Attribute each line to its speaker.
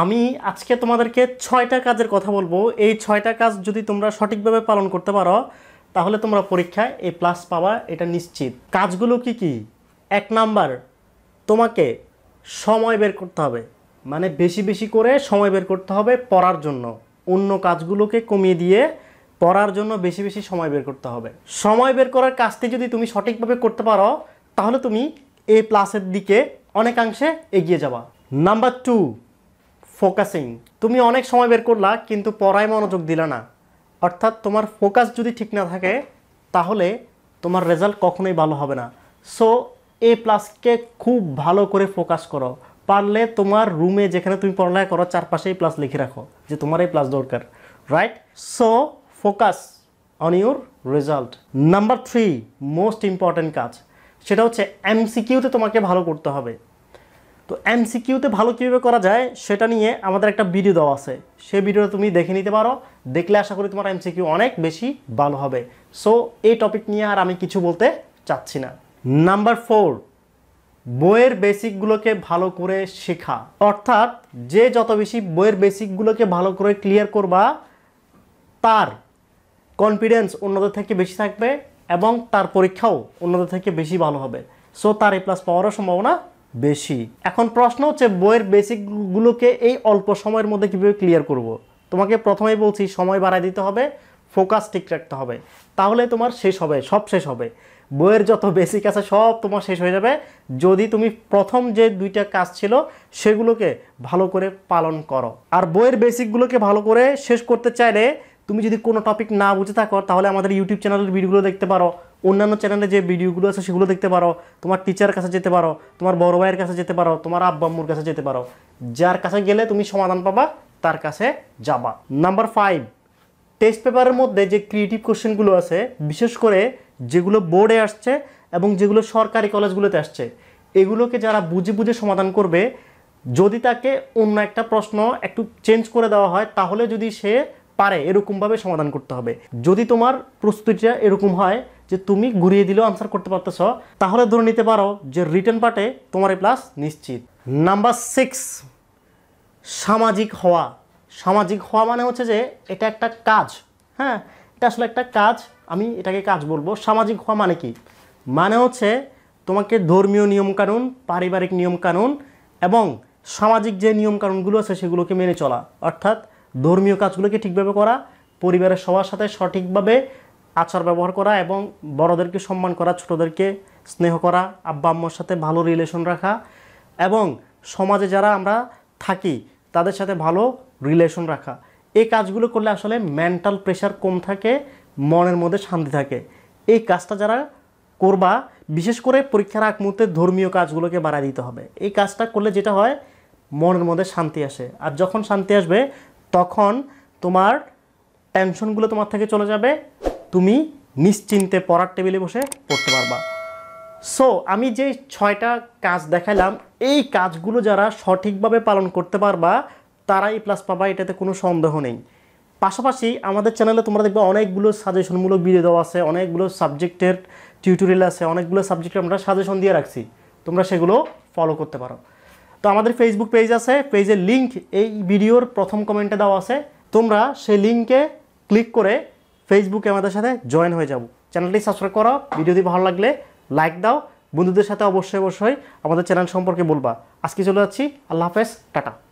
Speaker 1: আমি আজকে তোমাদেরকে ছয়টা কাজের কথা বলবো এই ছয়টা কাজ যদি তোমরা সঠিকভাবে পালন করতে পারো তাহলে তোমরা পরীক্ষায় এ প্লাস পাওয়া এটা নিশ্চিত কাজগুলো কি কি এক নাম্বার তোমাকে সময় বের করতে হবে মানে বেশি বেশি করে সময় বের করতে হবে পড়ার জন্য অন্য কাজগুলোকে কমিয়ে দিয়ে পড়ার জন্য বেশি বেশি সময় বের করতে হবে সময় বের করার কাজটি যদি তুমি সঠিকভাবে করতে পারো তাহলে তুমি এ প্লাসের দিকে অনেকাংশে এগিয়ে যাবা নাম্বার টু ফোকাসিং তুমি অনেক সময় বের করলা কিন্তু পড়ায় মনোযোগ দিলা না অর্থাৎ তোমার ফোকাস যদি ঠিক না থাকে তাহলে তোমার রেজাল্ট কখনোই ভালো হবে না সো এ প্লাসকে খুব ভালো করে ফোকাস করো পারলে তোমার রুমে যেখানে তুমি পড়ালেখা করো চারপাশে এই প্লাস লিখে রাখো যে তোমার এই প্লাস দরকার right so focus on your result number three most important কাজ সেটা হচ্ছে এমসিকিউতে তোমাকে ভালো করতে হবে তো এমসিকিউতে ভালো কীভাবে করা যায় সেটা নিয়ে আমাদের একটা ভিডিও দেওয়া আছে সেই ভিডিওটা তুমি দেখে নিতে পারো দেখলে আশা করি তোমার এমসিকিউ অনেক বেশি ভালো হবে সো এই টপিক নিয়ে আর আমি কিছু বলতে চাচ্ছি না নাম্বার ফোর বইয়ের বেসিকগুলোকে ভালো করে শেখা অর্থাৎ যে যত বেশি বইয়ের বেসিকগুলোকে ভালো করে ক্লিয়ার করবা তার কনফিডেন্স অন্যদের থেকে বেশি থাকবে এবং তার পরীক্ষাও অন্যদের থেকে বেশি ভালো হবে সো তার এ প্লাস পাওয়ারও সম্ভাবনা বেশি এখন প্রশ্ন হচ্ছে বইয়ের বেসিকগুলোকে এই অল্প সময়ের মধ্যে কীভাবে ক্লিয়ার করব। তোমাকে প্রথমেই বলছি সময় বাড়ায় দিতে হবে ফোকাস ঠিক রাখতে হবে তাহলে তোমার শেষ হবে সব শেষ হবে বইয়ের যত বেসিক আছে সব তোমার শেষ হয়ে যাবে যদি তুমি প্রথম যে দুইটা কাজ ছিল সেগুলোকে ভালো করে পালন করো আর বইয়ের বেসিকগুলোকে ভালো করে শেষ করতে চাইলে তুমি যদি কোনো টপিক না বুঝে থাকো তাহলে আমাদের ইউটিউব চ্যানেলের ভিডিওগুলো দেখতে পারো অন্যান্য চ্যানেলে যে ভিডিওগুলো আছে সেগুলো দেখতে পারো তোমার টিচার কাছে যেতে পারো তোমার বড় ভাইয়ের কাছে যেতে পারো তোমার আব্বাম্মুর কাছে যেতে পারো যার কাছে গেলে তুমি সমাধান পাবা তার কাছে যাবা নাম্বার ফাইভ টেস্ট পেপারের মধ্যে যে ক্রিয়েটিভ কোশ্চেনগুলো আছে বিশেষ করে যেগুলো বোর্ডে আসছে এবং যেগুলো সরকারি কলেজগুলোতে আসছে এগুলোকে যারা বুঝে বুঝে সমাধান করবে যদি তাকে অন্য একটা প্রশ্ন একটু চেঞ্জ করে দেওয়া হয় তাহলে যদি সে পারে এরকমভাবে সমাধান করতে হবে যদি তোমার প্রস্তুতিটা এরকম হয় যে তুমি ঘুরিয়ে দিলেও আনসার করতে পারতেছ তাহলে ধরে নিতে পারো যে রিটার্ন পার্টে তোমার এই প্লাস নিশ্চিত নাম্বার সিক্স সামাজিক হওয়া সামাজিক হওয়া মানে হচ্ছে যে এটা একটা কাজ হ্যাঁ এটা আসলে একটা কাজ আমি এটাকে কাজ বলবো সামাজিক হওয়া মানে কি মানে হচ্ছে তোমাকে ধর্মীয় নিয়মকানুন পারিবারিক নিয়মকানুন এবং সামাজিক যে নিয়মকানুনগুলো আছে সেগুলোকে মেনে চলা অর্থাৎ ধর্মীয় কাজগুলোকে ঠিকভাবে করা পরিবারের সবার সাথে সঠিকভাবে আচার ব্যবহার করা এবং বড়দেরকে সম্মান করা ছোটদেরকে স্নেহ করা আব্বা আম্মার সাথে ভালো রিলেশন রাখা এবং সমাজে যারা আমরা থাকি তাদের সাথে ভালো রিলেশন রাখা এই কাজগুলো করলে আসলে মেন্টাল প্রেশার কম থাকে মনের মধ্যে শান্তি থাকে এই কাজটা যারা করবা বিশেষ করে পরীক্ষার আগ মুহূর্তে ধর্মীয় কাজগুলোকে বাড়ায় দিতে হবে এই কাজটা করলে যেটা হয় মনের মধ্যে শান্তি আসে আর যখন শান্তি আসবে তখন তোমার টেনশনগুলো তোমার থেকে চলে যাবে তুমি নিশ্চিন্তে পড়ার টেবিলে বসে পড়তে পারবা সো আমি যে ছয়টা কাজ দেখালাম এই কাজগুলো যারা সঠিকভাবে পালন করতে পারবা তারাই প্লাস পাবা এটাতে কোনো সন্দেহ নেই পাশাপাশি আমাদের চ্যানেলে তোমরা দেখবে অনেকগুলো সাজেশনমূলক ভিডিও দেওয়া আছে অনেকগুলো সাবজেক্টের টিউটোরিয়াল আছে অনেকগুলো সাবজেক্টে আমরা সাজেশন দিয়ে রাখছি তোমরা সেগুলো ফলো করতে পারো তো আমাদের ফেসবুক পেজ আছে পেজের লিঙ্ক এই ভিডিওর প্রথম কমেন্টে দেওয়া আছে তোমরা সেই লিঙ্কে ক্লিক করে ফেসবুকে আমাদের সাথে জয়েন হয়ে যাব চ্যানেলটি সাবস্ক্রাইব করো ভিডিওটি ভালো লাগলে লাইক দাও বন্ধুদের সাথে অবশ্যই অবশ্যই আমাদের চ্যানেল সম্পর্কে বলবা আজকে চলে যাচ্ছি আল্লাহ হাফেজ টাটা